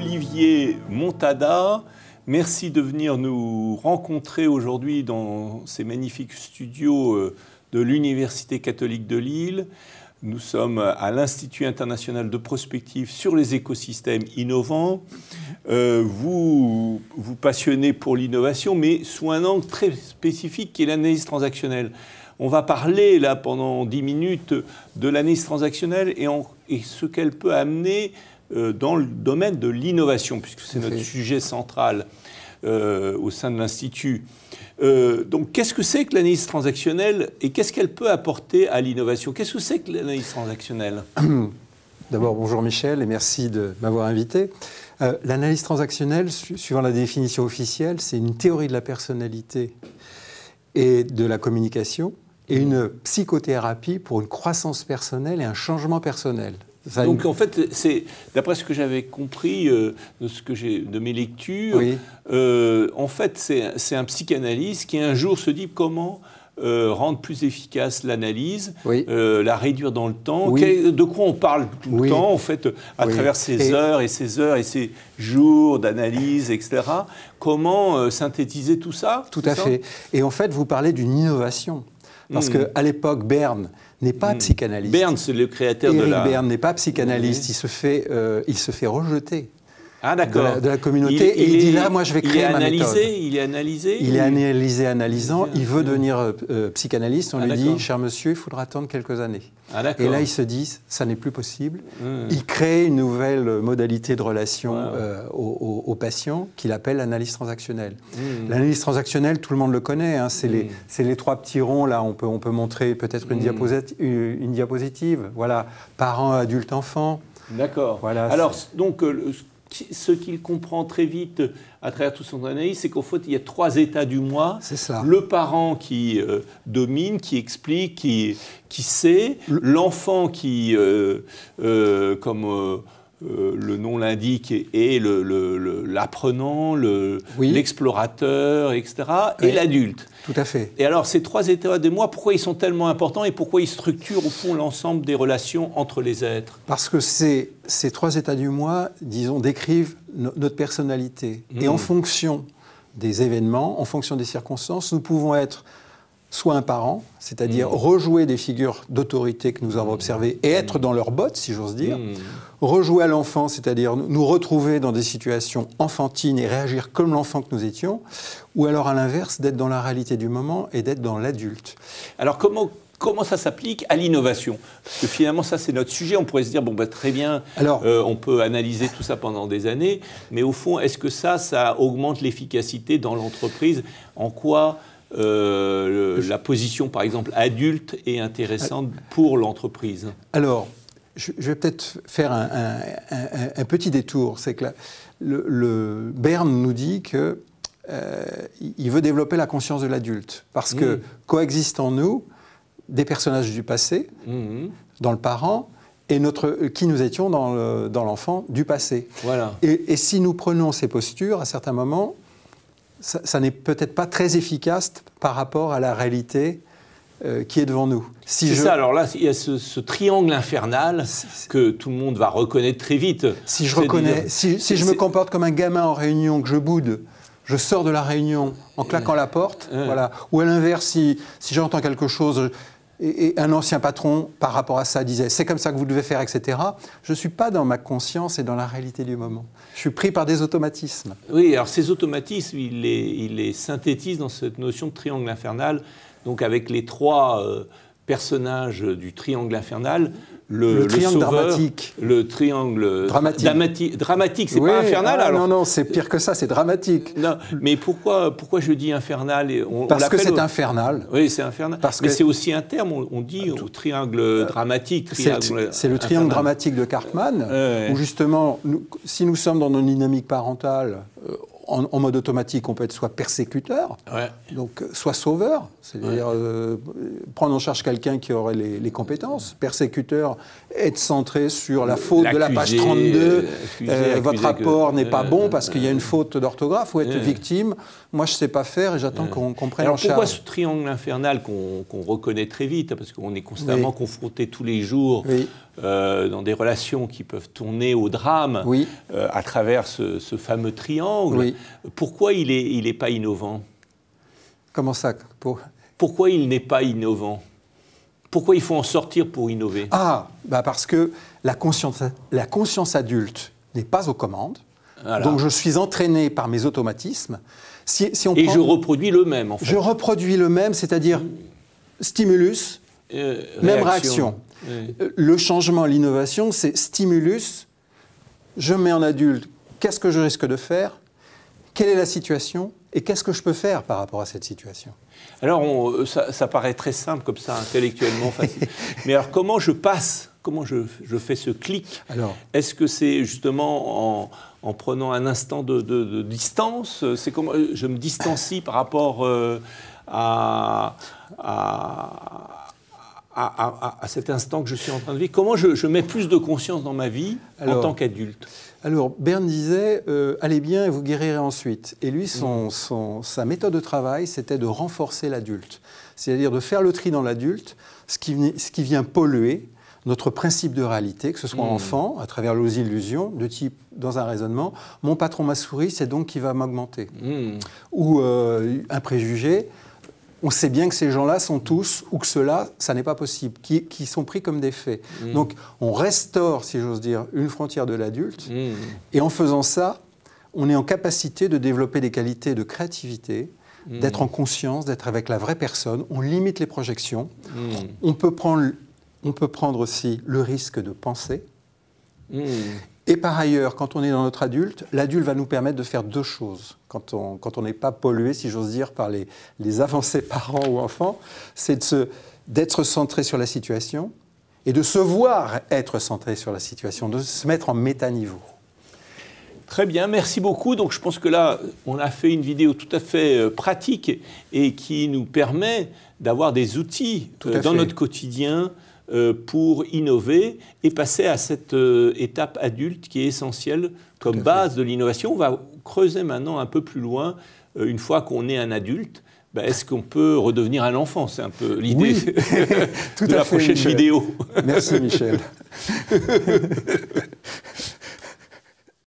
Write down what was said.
Olivier Montada. Merci de venir nous rencontrer aujourd'hui dans ces magnifiques studios euh, de l'Université catholique de Lille. Nous sommes à l'Institut international de prospective sur les écosystèmes innovants. Euh, vous vous passionnez pour l'innovation, mais sous un angle très spécifique qui est l'analyse transactionnelle. On va parler là pendant 10 minutes de l'analyse transactionnelle et ce qu'elle peut amener euh, dans le domaine de l'innovation, puisque c'est notre sujet central euh, au sein de l'Institut. Euh, donc, qu'est-ce que c'est que l'analyse transactionnelle et qu'est-ce qu'elle peut apporter à l'innovation Qu'est-ce que c'est que l'analyse transactionnelle D'abord, bonjour Michel et merci de m'avoir invité. l'analyse transactionnelle, suivant la définition officielle, c'est une théorie de la personnalité et de la communication et une psychothérapie pour une croissance personnelle et un changement personnel. Donc en fait, c'est d'après ce que j'avais compris euh, de ce que j'ai de mes lectures, euh, en fait, c'est un psychanalyste qui un jour se dit comment euh, rendre plus efficace l'analyse, la réduire dans le temps. de quoi on parle tout le temps, en fait, à travers ces heures et ces heures et ces jours d'analyse, etc. Comment synthétiser tout ça Tout, à fait. Et en fait, vous parlez d'une innovation. Parce hmm. qu'à l'époque, Berne, n'est pas hmm. psychanalyste. Berne, le créateur de la... Berne n'est pas psychanalyste, il, se fait, euh, il se fait rejeter. Ah, de, la, communauté. Il, dit là, moi, je vais créer ma méthode. Il est analysé. Il est analysé, analysant. Il veut hmm. devenir euh, euh, psychanalyste. On ah, lui dit, cher monsieur, il faudra attendre quelques années. Ah, et là, ils se disent, ça n'est plus possible. Hmm. Il crée une nouvelle modalité de relation au patient qu'il appelle l'analyse transactionnelle. Mmh. L'analyse transactionnelle, tout le monde le connaît, hein. c'est les, mmh. les, trois petits ronds, là on peut, on peut montrer peut-être une, mmh. une, diapositive, voilà, parents, adulte, enfant. D'accord. Voilà, Alors donc euh, ce qu'il comprend très vite euh, à travers toute son analyse, c'est qu'en fait, il y a trois états du moi. C'est ça. Le parent qui euh, domine, qui explique, qui, qui sait. L'enfant qui, comme euh, le nom l'indique, et l'apprenant, l'explorateur, etc., et l'adulte. Tout à fait. Et alors, ces trois états du moi, pourquoi ils sont tellement importants et pourquoi ils structurent, au fond, l'ensemble des relations entre les êtres Parce que ces, ces trois états du moi, disons, décrivent notre personnalité. Et en hmm. fonction des événements, en fonction des circonstances, nous pouvons être soit un parent, c'est-à-dire mm. rejouer des figures d'autorité que nous avons observées et être mm. dans leurs bottes, si j'ose dire, mm. rejouer à l'enfant, c'est-à-dire nous retrouver dans des situations enfantines et réagir comme l'enfant que nous étions, ou alors à l'inverse, d'être dans la réalité du moment et d'être dans l'adulte. Alors comment comment ça s'applique à l'innovation Parce que finalement, ça, c'est notre sujet. On pourrait se dire, bon, bah, très bien, euh, on peut analyser tout ça pendant des années, mais au fond, est-ce que ça, ça augmente l'efficacité dans l'entreprise En quoi euh, la position, par exemple, adulte est intéressante ah. pour l'entreprise Alors, je, vais peut-être faire un, petit détour. C'est que le, Berne nous dit qu'il euh, veut développer la conscience de l'adulte parce que mm. coexistent en nous des personnages du passé, mm. dans le parent, et notre, qui nous étions dans l'enfant du passé. Voilà. et, si nous prenons ces postures, à certains moments, ça, n'est peut-être pas très efficace par rapport à la réalité euh, qui est devant nous. Si c'est ça, alors là, il y a ce, triangle infernal que tout le monde va reconnaître très vite. Si je, reconnais, si, je me comporte comme un gamin en réunion, que je boude, je sors de la réunion en claquant la porte, euh. voilà. ou à l'inverse, si, si j'entends quelque chose, et, un ancien patron, par rapport à ça, disait c'est comme ça que vous devez faire, etc. Je ne suis pas dans ma conscience et dans la réalité du moment. Je suis pris par des automatismes. Oui, alors ces automatismes, il les, synthétise dans cette notion de triangle infernal, donc avec les trois. Euh, personnage du triangle infernal. Le, le, sauveur, dramatique. Le triangle dramatique. dramatique, c'est pas infernal ah, alors. Non, non, c'est pire que ça, c'est dramatique. Non, mais pourquoi, pourquoi je dis infernal on, Parce que c'est infernal. Oui, c'est infernal. Parce mais que... c'est aussi un terme, on, dit ah, au triangle euh, dramatique. C'est le triangle dramatique de Karpman, où justement, si nous sommes dans nos dynamiques parentales, en, mode automatique, on peut être soit persécuteur, donc euh, soit sauveur, c'est-à-dire euh, prendre en charge quelqu'un qui aurait les, compétences. Persécuteur, être centré sur la faute de la page 32, euh, votre rapport n'est pas bon parce qu'il y a une faute d'orthographe, ou être victime, moi je ne sais pas faire et j'attends qu'on comprenne. en charge. Pourquoi ce triangle infernal qu'on reconnaît très vite, parce qu'on est constamment confronté tous les jours euh, dans des relations qui peuvent tourner au drame euh, à travers ce, fameux triangle. Pourquoi il n'est il pas innovant Comment ça Pourquoi il n'est pas innovant Pourquoi il faut en sortir pour innover Ah, bah parce que la conscience, la conscience adulte n'est pas aux commandes. Donc je suis entraîné par mes automatismes. Si, on Et je reproduis le même, en fait. Je reproduis le même, c'est-à-dire stimulus, euh, même réaction. Euh, le changement, l'innovation, c'est stimulus. Je mets en adulte, qu'est-ce que je risque de faire Quelle est la situation et qu'est-ce que je peux faire par rapport à cette situation Alors, euh, ça, paraît très simple comme ça, intellectuellement facile. Mais alors, comment je passe Comment je, fais ce clic Est-ce que c'est justement en, prenant un instant de, distance C'est comment euh, je me distancie par rapport à à, cet instant que je suis en train de vivre Comment je, mets plus de conscience dans ma vie en tant qu'adulte Alors, Berne disait euh, allez bien et vous guérirez ensuite. Et lui, mm. sa méthode de travail, c'était de renforcer l'adulte. C'est-à-dire de faire le tri dans l'adulte, ce qui, vient polluer notre principe de réalité, que ce soit mm. enfant, à travers nos illusions, de type, dans un raisonnement, mon patron m'a souri, c'est donc qu'il va m'augmenter. Mm. Ou euh, un préjugé, on sait bien que ces gens-là sont tous, ou que cela, ça n'est pas possible, qui, sont pris comme des faits. Hmm. Donc on restaure, si j'ose dire, une frontière de l'adulte, hmm. et en faisant ça, on est en capacité de développer des qualités de créativité, hmm. d'être en conscience, d'être avec la vraie personne, on limite les projections, on, peut prendre, on peut prendre aussi le risque de penser, et par ailleurs, quand on est dans notre adulte, l'adulte va nous permettre de faire deux choses. Quand on quand n'est pas pollué, si j'ose dire, par les, les avancées parents ou enfants, c'est d'être centré sur la situation et de se voir être centré sur la situation, de se mettre en méta-niveau. Très bien, merci beaucoup. Donc je pense que là, on a fait une vidéo tout à fait euh, pratique et qui nous permet d'avoir des outils euh, dans notre quotidien euh, pour innover et passer à cette euh, étape adulte qui est essentielle comme base de l'innovation. On va creuser maintenant un peu plus loin, euh, une fois qu'on est un adulte. Ben, est-ce qu'on peut redevenir un enfant C'est un peu l'idée de la prochaine vidéo. Merci Michel.